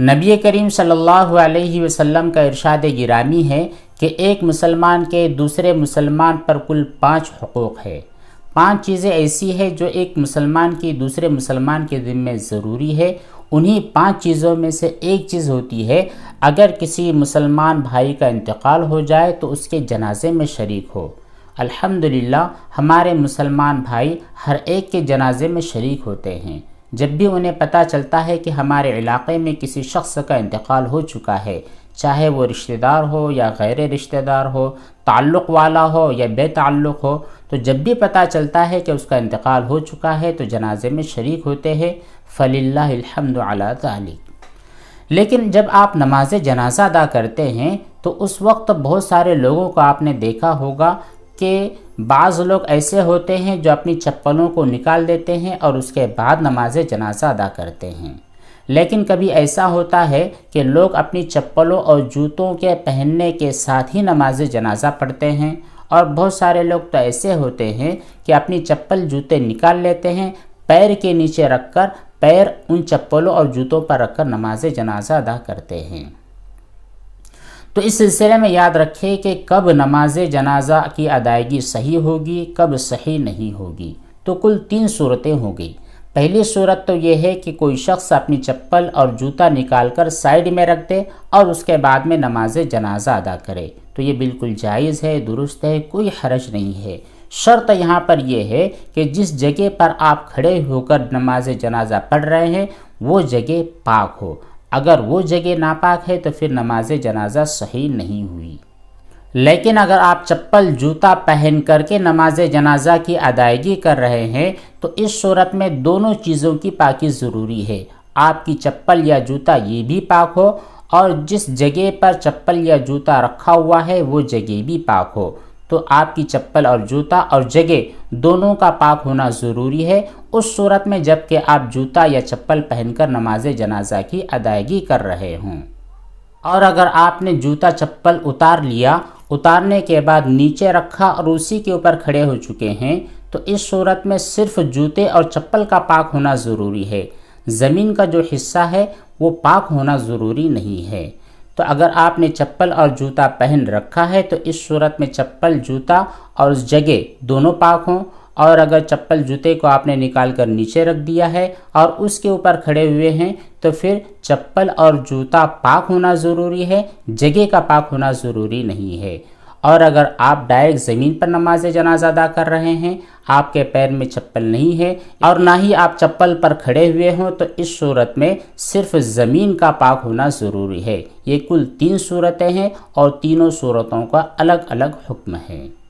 नबी करीम सल्लल्लाहु अलैहि वसल्लम का इरशाद गिरामी है कि एक मुसलमान के दूसरे मुसलमान पर कुल पाँच हकूक़ है पांच चीज़ें ऐसी है जो एक मुसलमान की दूसरे मुसलमान के ज़िम्मे ज़रूरी है उन्हीं पांच चीज़ों में से एक चीज़ होती है अगर किसी मुसलमान भाई का इंतकाल हो जाए तो उसके जनाजे में शरीक हो अल्हम्दुलिल्लाह हमारे मुसलमान भाई हर एक के जनाजे में शरीक होते हैं जब भी उन्हें पता चलता है कि हमारे इलाके में किसी शख्स का इंतकाल हो चुका है चाहे वो रिश्तेदार हो या गैर रिश्तेदार हो ताल्लुक़ वाला हो या बेताल्लुक़ हो तो जब भी पता चलता है कि उसका इंतकाल हो चुका है तो जनाजे में शरीक होते हैं फ़लिल्लाहमद तली लेकिन जब आप नमाज जनाजा अदा करते हैं तो उस वक्त बहुत सारे लोगों को आपने देखा होगा कि बाज़ लोग ऐसे होते हैं जो अपनी चप्पलों को निकाल देते हैं और उसके बाद नमाज जनाजा अदा करते हैं लेकिन कभी ऐसा होता है कि लोग अपनी चप्पलों और जूतों के पहनने के साथ ही नमाज जनाजा पढ़ते हैं और बहुत सारे लोग तो ऐसे होते हैं कि अपनी चप्पल जूते निकाल लेते हैं पैर के नीचे रखकर पैर उन चप्पलों और जूतों पर रखकर नमाज जनाजा अदा करते हैं तो इस सिलसिले में याद रखें कि कब नमाज जनाजा की अदायगी सही होगी कब सही नहीं होगी तो कुल तीन सूरतें हो गई पहली सूरत तो यह है कि कोई शख्स अपनी चप्पल और जूता निकालकर साइड में रख दे और उसके बाद में नमाज जनाजा अदा करे तो ये बिल्कुल जायज़ है दुरुस्त है कोई हरज नहीं है शर्त यहाँ पर यह है कि जिस जगह पर आप खड़े होकर नमाज जनाजा पढ़ रहे हैं वो जगह पाक हो अगर वो जगह नापाक है तो फिर नमाज जनाजा सही नहीं हुई लेकिन अगर आप चप्पल जूता पहन करके नमाज जनाजा की अदायगी कर रहे हैं तो इस सूरत में दोनों चीज़ों की पाकि ज़रूरी है आपकी चप्पल या जूता ये भी पाक हो और जिस जगह पर चप्पल या जूता रखा हुआ है वो जगह भी पाक हो तो आपकी चप्पल और जूता और जगह दोनों का पाक होना ज़रूरी है उस सूरत में जबकि आप जूता या चप्पल पहनकर नमाज जनाजा की अदायगी कर रहे हों और अगर आपने जूता चप्पल उतार लिया उतारने के बाद नीचे रखा और उसी के ऊपर खड़े हो चुके हैं तो इस सूरत में सिर्फ जूते और चप्पल का पाक होना ज़रूरी है ज़मीन का जो हिस्सा है वो पाक होना ज़रूरी नहीं है तो अगर आपने चप्पल और जूता पहन रखा है तो इस सूरत में चप्पल जूता और उस जगह दोनों पाक हों और अगर चप्पल जूते को आपने निकाल कर नीचे रख दिया है और उसके ऊपर खड़े हुए हैं तो फिर चप्पल और जूता पाक होना ज़रूरी है जगह का पाक होना ज़रूरी नहीं है और अगर आप डायरेक्ट ज़मीन पर नमाज जनाजा अदा कर रहे हैं आपके पैर में चप्पल नहीं है और ना ही आप चप्पल पर खड़े हुए हों तो इस सूरत में सिर्फ ज़मीन का पाक होना ज़रूरी है ये कुल तीन सूरतें हैं और तीनों सूरतों का अलग अलग हुक्म है